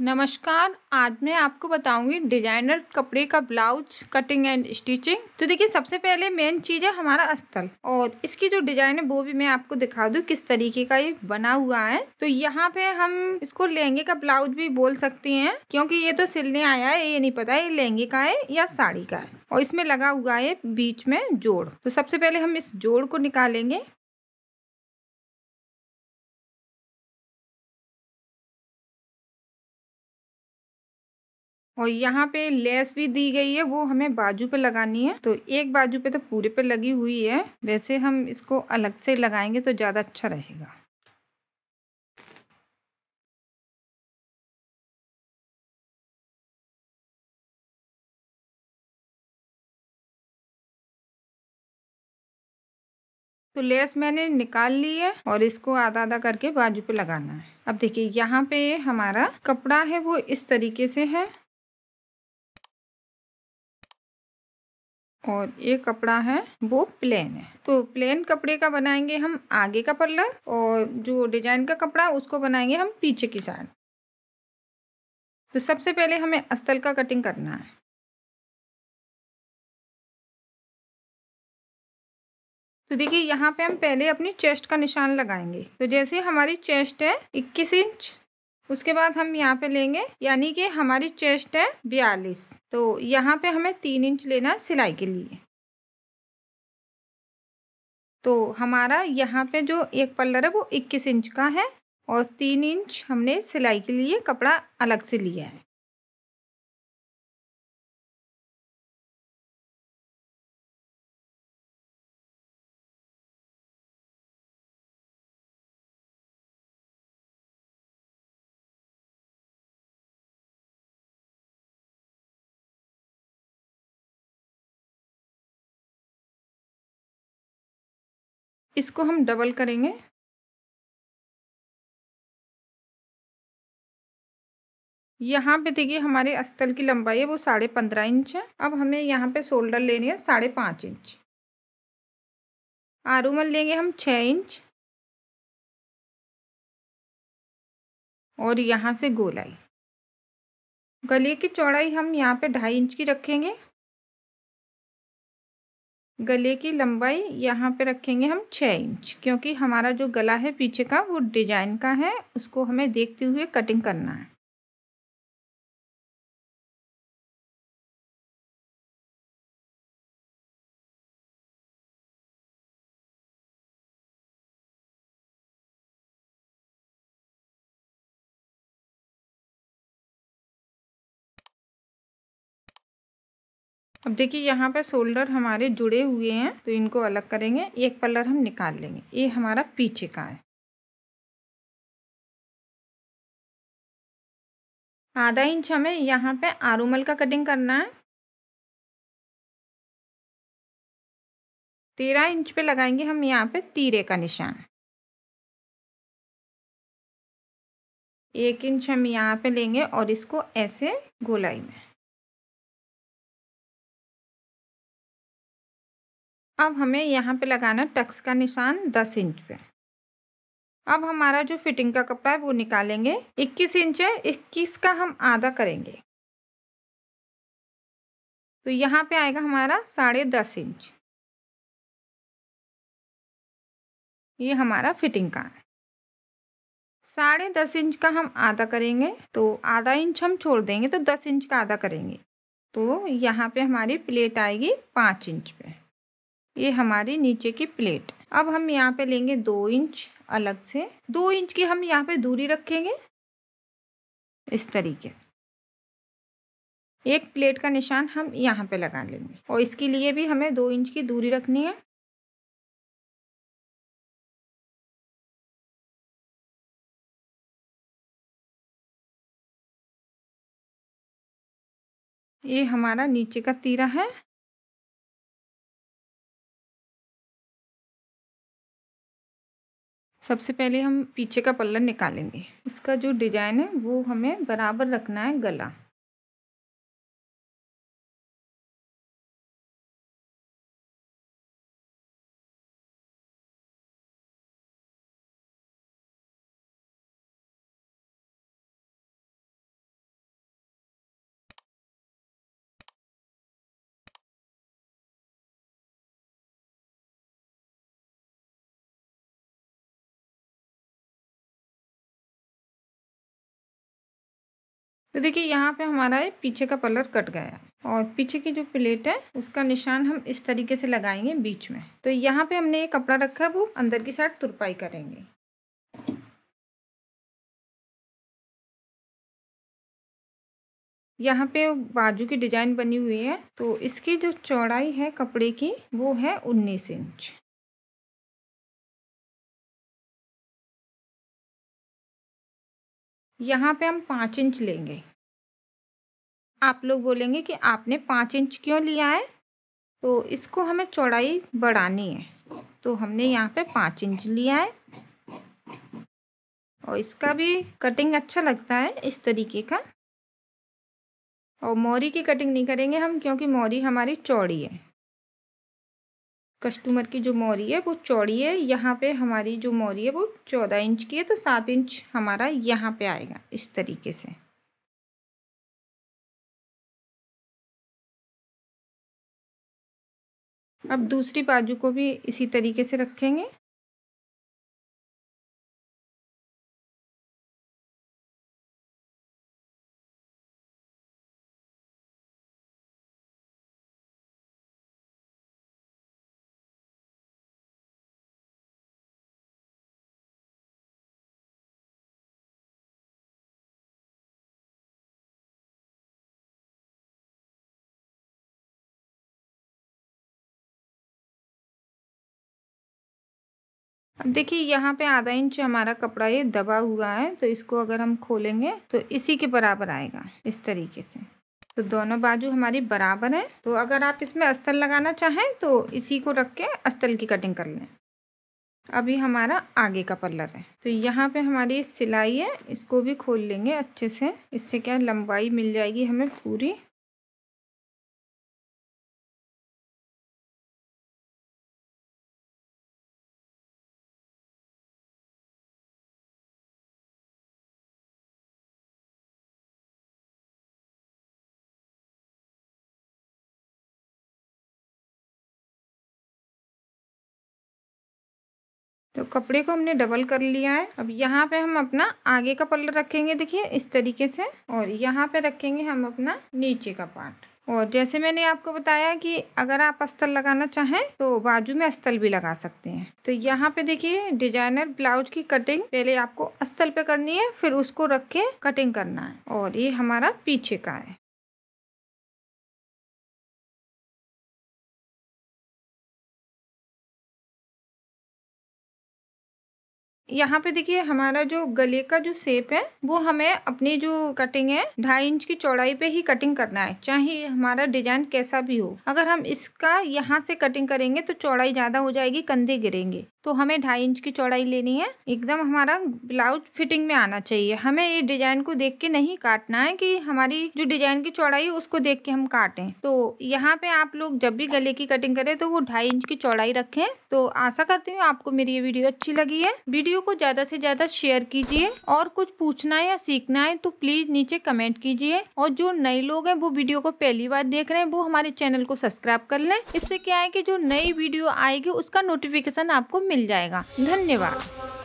नमस्कार आज मैं आपको बताऊंगी डिजाइनर कपड़े का ब्लाउज कटिंग एंड स्टिचिंग तो देखिए सबसे पहले मेन चीज है हमारा अस्तल और इसकी जो डिजाइन है वो भी मैं आपको दिखा दूँ किस तरीके का ये बना हुआ है तो यहाँ पे हम इसको लहंगे का ब्लाउज भी बोल सकते हैं क्योंकि ये तो सिलने आया है ये नहीं पता ये लहंगे का है या साड़ी का है और इसमें लगा हुआ है बीच में जोड़ तो सबसे पहले हम इस जोड़ को निकालेंगे और यहाँ पे लेस भी दी गई है वो हमें बाजू पे लगानी है तो एक बाजू पे तो पूरे पे लगी हुई है वैसे हम इसको अलग से लगाएंगे तो ज़्यादा अच्छा रहेगा तो लेस मैंने निकाल ली है और इसको आधा आधा करके बाजू पे लगाना है अब देखिए यहाँ पे हमारा कपड़ा है वो इस तरीके से है और ये कपड़ा है वो प्लेन है तो प्लेन कपड़े का बनाएंगे हम आगे का पल्ला और जो डिजाइन का कपड़ा उसको बनाएंगे हम पीछे की साइड तो सबसे पहले हमें अस्तल का कटिंग करना है तो देखिए यहाँ पे हम पहले अपनी चेस्ट का निशान लगाएंगे तो जैसे हमारी चेस्ट है 21 इंच उसके बाद हम यहाँ पे लेंगे यानी कि हमारी चेस्ट है बयालीस तो यहाँ पे हमें तीन इंच लेना है सिलाई के लिए तो हमारा यहाँ पे जो एक पल्लर है वो इक्कीस इंच का है और तीन इंच हमने सिलाई के लिए कपड़ा अलग से लिया है इसको हम डबल करेंगे यहाँ पे देखिए हमारे अस्तल की लंबाई है वो साढ़े पंद्रह इंच है अब हमें यहाँ पे शोल्डर लेनी है साढ़े पाँच इंच आरूमल लेंगे हम छः इंच और यहाँ से गोलाई गले की चौड़ाई हम यहाँ पे ढाई इंच की रखेंगे गले की लंबाई यहाँ पे रखेंगे हम छः इंच क्योंकि हमारा जो गला है पीछे का वो डिजाइन का है उसको हमें देखते हुए कटिंग करना है अब देखिए यहाँ पर शोल्डर हमारे जुड़े हुए हैं तो इनको अलग करेंगे एक पल्लर हम निकाल लेंगे ये हमारा पीछे का है आधा इंच हमें यहाँ पे आरूमल का कटिंग करना है तेरह इंच पे लगाएंगे हम यहाँ पे तीरे का निशान एक इंच हम यहाँ पे लेंगे और इसको ऐसे गोलाई में अब हमें यहाँ पे लगाना टक्स का निशान दस इंच पे अब हमारा जो फिटिंग का कपड़ा है वो निकालेंगे इक्कीस इंच है इक्कीस का हम आधा करेंगे तो यहाँ पे आएगा हमारा साढ़े दस इंच ये हमारा फिटिंग का है साढ़े दस इंच का हम आधा करेंगे तो आधा इंच हम छोड़ देंगे तो दस इंच का आधा करेंगे तो यहाँ पे हमारी प्लेट आएगी पाँच इंच पे ये हमारी नीचे की प्लेट अब हम यहाँ पे लेंगे दो इंच अलग से दो इंच की हम यहाँ पे दूरी रखेंगे इस तरीके एक प्लेट का निशान हम यहाँ पे लगा लेंगे और इसके लिए भी हमें दो इंच की दूरी रखनी है ये हमारा नीचे का तीरा है सबसे पहले हम पीछे का पल्ला निकालेंगे इसका जो डिजाइन है वो हमें बराबर रखना है गला तो देखिए यहाँ पे हमारा ये पीछे का पलर कट गया और पीछे की जो प्लेट है उसका निशान हम इस तरीके से लगाएंगे बीच में तो यहाँ पे हमने ये कपड़ा रखा है वो अंदर की साइड तुरपाई करेंगे यहाँ पे बाजू की डिजाइन बनी हुई है तो इसकी जो चौड़ाई है कपड़े की वो है उन्नीस इंच यहाँ पे हम पाँच इंच लेंगे आप लोग बोलेंगे कि आपने पाँच इंच क्यों लिया है तो इसको हमें चौड़ाई बढ़ानी है तो हमने यहाँ पे पाँच इंच लिया है और इसका भी कटिंग अच्छा लगता है इस तरीके का और मोरी की कटिंग नहीं करेंगे हम क्योंकि मोरी हमारी चौड़ी है कस्टमर की जो मोरी है वो चौड़ी है यहाँ पे हमारी जो मोरी है वो चौदह इंच की है तो सात इंच हमारा यहाँ पे आएगा इस तरीके से अब दूसरी बाजू को भी इसी तरीके से रखेंगे अब देखिए यहाँ पे आधा इंच हमारा कपड़ा ये दबा हुआ है तो इसको अगर हम खोलेंगे तो इसी के बराबर आएगा इस तरीके से तो दोनों बाजू हमारी बराबर है तो अगर आप इसमें अस्तल लगाना चाहें तो इसी को रख के अस्तल की कटिंग कर लें अभी हमारा आगे का पल्लर है तो यहाँ पे हमारी सिलाई है इसको भी खोल लेंगे अच्छे से इससे क्या लंबाई मिल जाएगी हमें पूरी तो कपड़े को हमने डबल कर लिया है अब यहाँ पे हम अपना आगे का पल्ला रखेंगे देखिए इस तरीके से और यहाँ पे रखेंगे हम अपना नीचे का पार्ट और जैसे मैंने आपको बताया कि अगर आप अस्तल लगाना चाहें तो बाजू में अस्तल भी लगा सकते हैं तो यहाँ पे देखिए डिजाइनर ब्लाउज की कटिंग पहले आपको अस्तल पे करनी है फिर उसको रख के कटिंग करना है और ये हमारा पीछे का है यहाँ पे देखिए हमारा जो गले का जो शेप है वो हमें अपनी जो कटिंग है ढाई इंच की चौड़ाई पे ही कटिंग करना है चाहे हमारा डिजाइन कैसा भी हो अगर हम इसका यहाँ से कटिंग करेंगे तो चौड़ाई ज्यादा हो जाएगी कंधे गिरेंगे तो हमें ढाई इंच की चौड़ाई लेनी है एकदम हमारा ब्लाउज फिटिंग में आना चाहिए हमें ये डिजाइन को देख के नहीं काटना है कि हमारी जो डिजाइन की चौड़ाई है उसको देख के हम काटें तो यहाँ पे आप लोग जब भी गले की कटिंग करें तो वो ढाई इंच की चौड़ाई रखें तो आशा करती हूँ आपको मेरी ये वीडियो अच्छी लगी है वीडियो को ज़्यादा से ज़्यादा शेयर कीजिए और कुछ पूछना है या सीखना है तो प्लीज़ नीचे कमेंट कीजिए और जो नए लोग हैं वो वीडियो को पहली बार देख रहे हैं वो हमारे चैनल को सब्सक्राइब कर लें इससे क्या है कि जो नई वीडियो आएगी उसका नोटिफिकेशन आपको मिल मिल जाएगा धन्यवाद